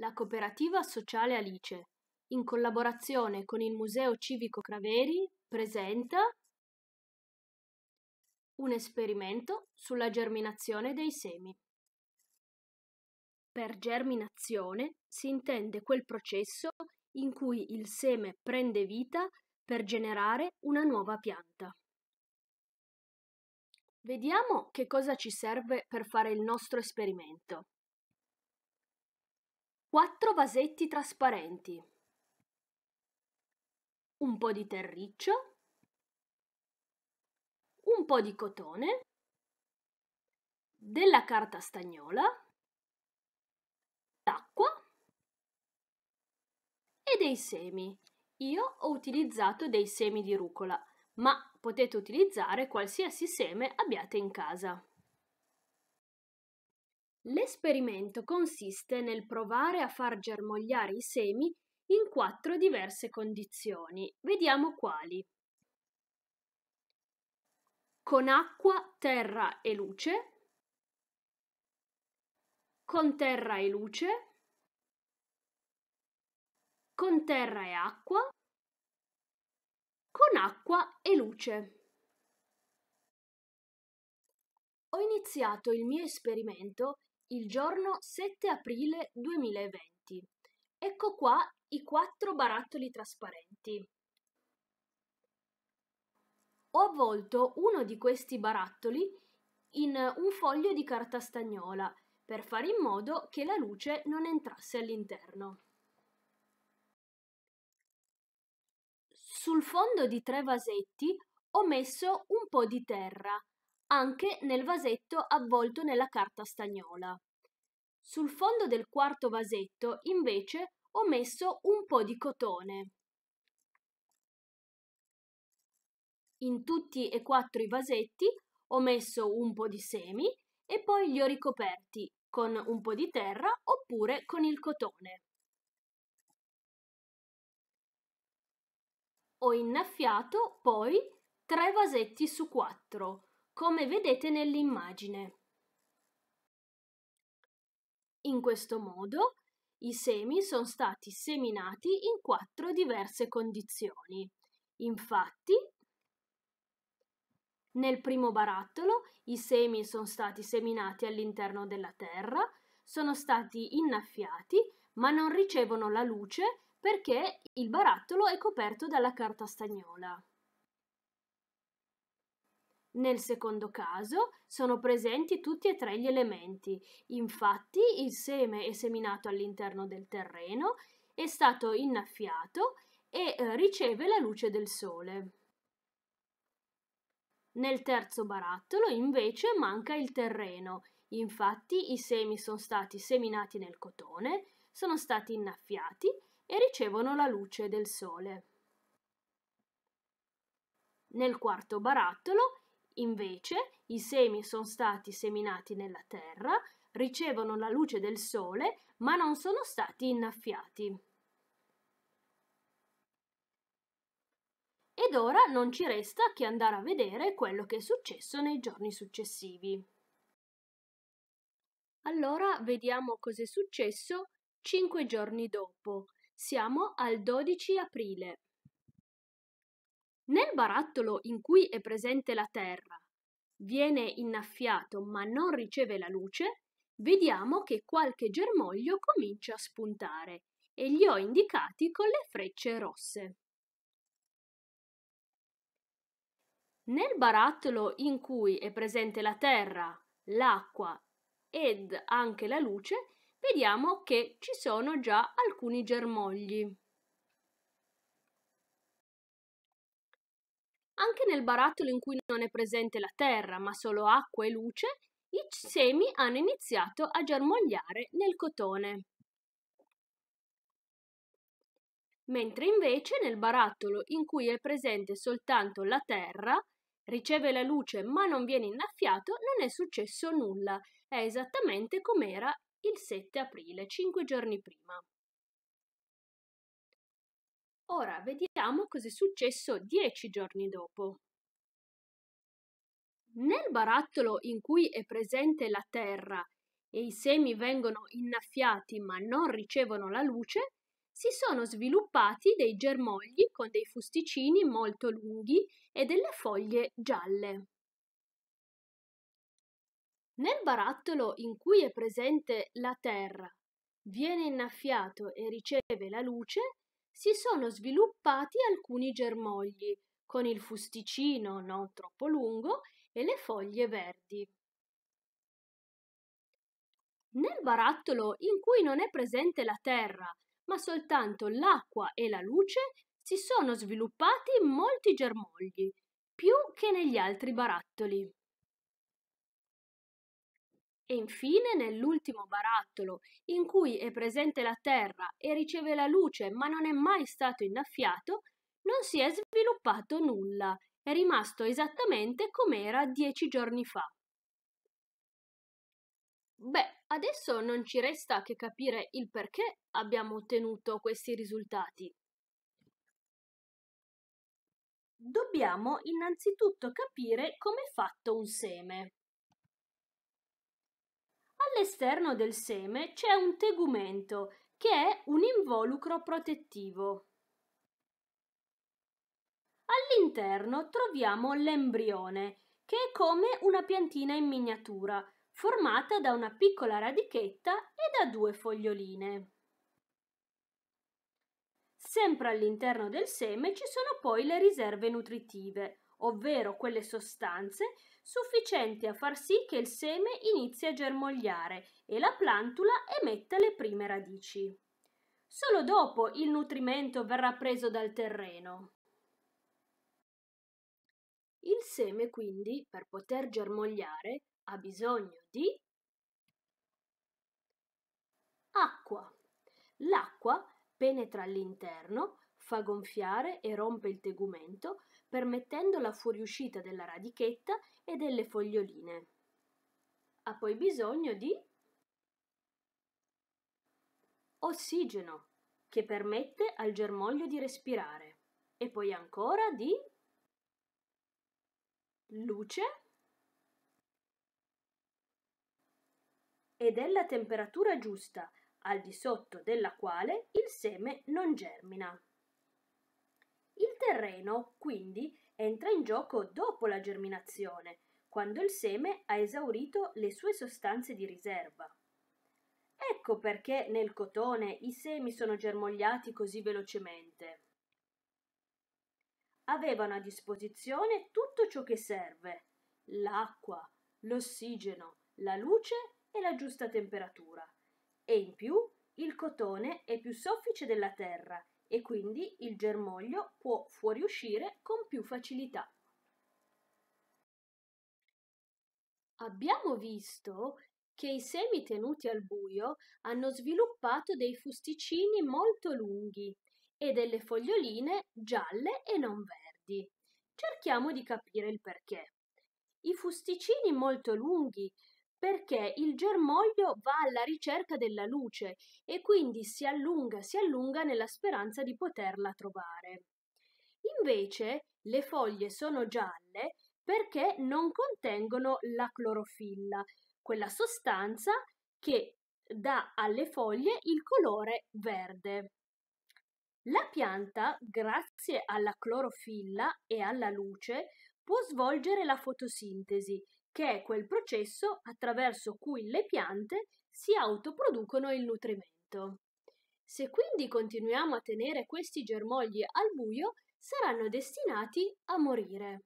la cooperativa sociale Alice, in collaborazione con il Museo Civico Craveri, presenta un esperimento sulla germinazione dei semi. Per germinazione si intende quel processo in cui il seme prende vita per generare una nuova pianta. Vediamo che cosa ci serve per fare il nostro esperimento. 4 vasetti trasparenti, un po' di terriccio, un po' di cotone, della carta stagnola, l'acqua e dei semi. Io ho utilizzato dei semi di rucola, ma potete utilizzare qualsiasi seme abbiate in casa. L'esperimento consiste nel provare a far germogliare i semi in quattro diverse condizioni. Vediamo quali. Con acqua, terra e luce. Con terra e luce. Con terra e acqua. Con acqua e luce. Ho iniziato il mio esperimento il giorno 7 aprile 2020. Ecco qua i quattro barattoli trasparenti. Ho avvolto uno di questi barattoli in un foglio di carta stagnola per fare in modo che la luce non entrasse all'interno. Sul fondo di tre vasetti ho messo un po' di terra anche nel vasetto avvolto nella carta stagnola. Sul fondo del quarto vasetto, invece, ho messo un po' di cotone. In tutti e quattro i vasetti ho messo un po' di semi e poi li ho ricoperti con un po' di terra oppure con il cotone. Ho innaffiato poi tre vasetti su quattro, come vedete nell'immagine. In questo modo i semi sono stati seminati in quattro diverse condizioni. Infatti, nel primo barattolo i semi sono stati seminati all'interno della terra, sono stati innaffiati, ma non ricevono la luce perché il barattolo è coperto dalla carta stagnola. Nel secondo caso sono presenti tutti e tre gli elementi, infatti il seme è seminato all'interno del terreno, è stato innaffiato e eh, riceve la luce del sole. Nel terzo barattolo invece manca il terreno, infatti i semi sono stati seminati nel cotone, sono stati innaffiati e ricevono la luce del sole. Nel quarto barattolo Invece, i semi sono stati seminati nella terra, ricevono la luce del sole, ma non sono stati innaffiati. Ed ora non ci resta che andare a vedere quello che è successo nei giorni successivi. Allora vediamo cos'è successo cinque giorni dopo. Siamo al 12 aprile. Nel barattolo in cui è presente la Terra, viene innaffiato ma non riceve la luce, vediamo che qualche germoglio comincia a spuntare e li ho indicati con le frecce rosse. Nel barattolo in cui è presente la terra, l'acqua ed anche la luce, vediamo che ci sono già alcuni germogli. Anche nel barattolo in cui non è presente la terra, ma solo acqua e luce, i semi hanno iniziato a germogliare nel cotone. Mentre invece nel barattolo in cui è presente soltanto la terra, riceve la luce ma non viene innaffiato, non è successo nulla. È esattamente come era il 7 aprile, 5 giorni prima. Ora vediamo cosa è successo dieci giorni dopo. Nel barattolo in cui è presente la terra e i semi vengono innaffiati ma non ricevono la luce, si sono sviluppati dei germogli con dei fusticini molto lunghi e delle foglie gialle. Nel barattolo in cui è presente la terra, viene innaffiato e riceve la luce, si sono sviluppati alcuni germogli, con il fusticino non troppo lungo e le foglie verdi. Nel barattolo in cui non è presente la terra, ma soltanto l'acqua e la luce, si sono sviluppati molti germogli, più che negli altri barattoli e infine nell'ultimo barattolo, in cui è presente la Terra e riceve la luce ma non è mai stato innaffiato, non si è sviluppato nulla, è rimasto esattamente come era dieci giorni fa. Beh, adesso non ci resta che capire il perché abbiamo ottenuto questi risultati. Dobbiamo innanzitutto capire come è fatto un seme. All'esterno del seme c'è un tegumento che è un involucro protettivo. All'interno troviamo l'embrione, che è come una piantina in miniatura, formata da una piccola radichetta e da due foglioline. Sempre all'interno del seme ci sono poi le riserve nutritive, ovvero quelle sostanze, sufficienti a far sì che il seme inizi a germogliare e la plantula emetta le prime radici. Solo dopo il nutrimento verrà preso dal terreno. Il seme quindi, per poter germogliare, ha bisogno di acqua. L'acqua penetra all'interno, fa gonfiare e rompe il tegumento permettendo la fuoriuscita della radichetta e delle foglioline. Ha poi bisogno di ossigeno, che permette al germoglio di respirare, e poi ancora di luce e della temperatura giusta, al di sotto della quale il seme non germina. Il terreno, quindi, entra in gioco dopo la germinazione, quando il seme ha esaurito le sue sostanze di riserva. Ecco perché nel cotone i semi sono germogliati così velocemente. Avevano a disposizione tutto ciò che serve, l'acqua, l'ossigeno, la luce e la giusta temperatura. E in più il cotone è più soffice della terra e quindi il germoglio può fuoriuscire con più facilità. Abbiamo visto che i semi tenuti al buio hanno sviluppato dei fusticini molto lunghi e delle foglioline gialle e non verdi. Cerchiamo di capire il perché. I fusticini molto lunghi perché il germoglio va alla ricerca della luce e quindi si allunga, si allunga nella speranza di poterla trovare. Invece le foglie sono gialle perché non contengono la clorofilla, quella sostanza che dà alle foglie il colore verde. La pianta, grazie alla clorofilla e alla luce, può svolgere la fotosintesi che è quel processo attraverso cui le piante si autoproducono il nutrimento. Se quindi continuiamo a tenere questi germogli al buio, saranno destinati a morire.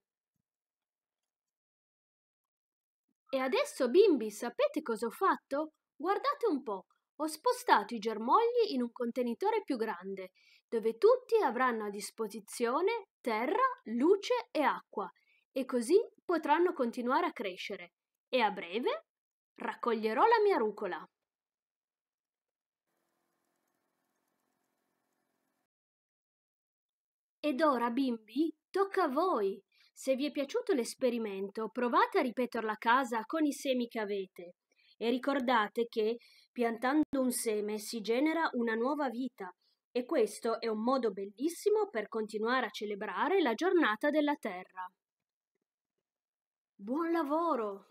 E adesso, bimbi, sapete cosa ho fatto? Guardate un po', ho spostato i germogli in un contenitore più grande, dove tutti avranno a disposizione terra, luce e acqua, e così potranno continuare a crescere e a breve raccoglierò la mia rucola. Ed ora, bimbi, tocca a voi. Se vi è piaciuto l'esperimento, provate a ripeterlo a casa con i semi che avete. E ricordate che piantando un seme si genera una nuova vita e questo è un modo bellissimo per continuare a celebrare la giornata della Terra. Buon lavoro!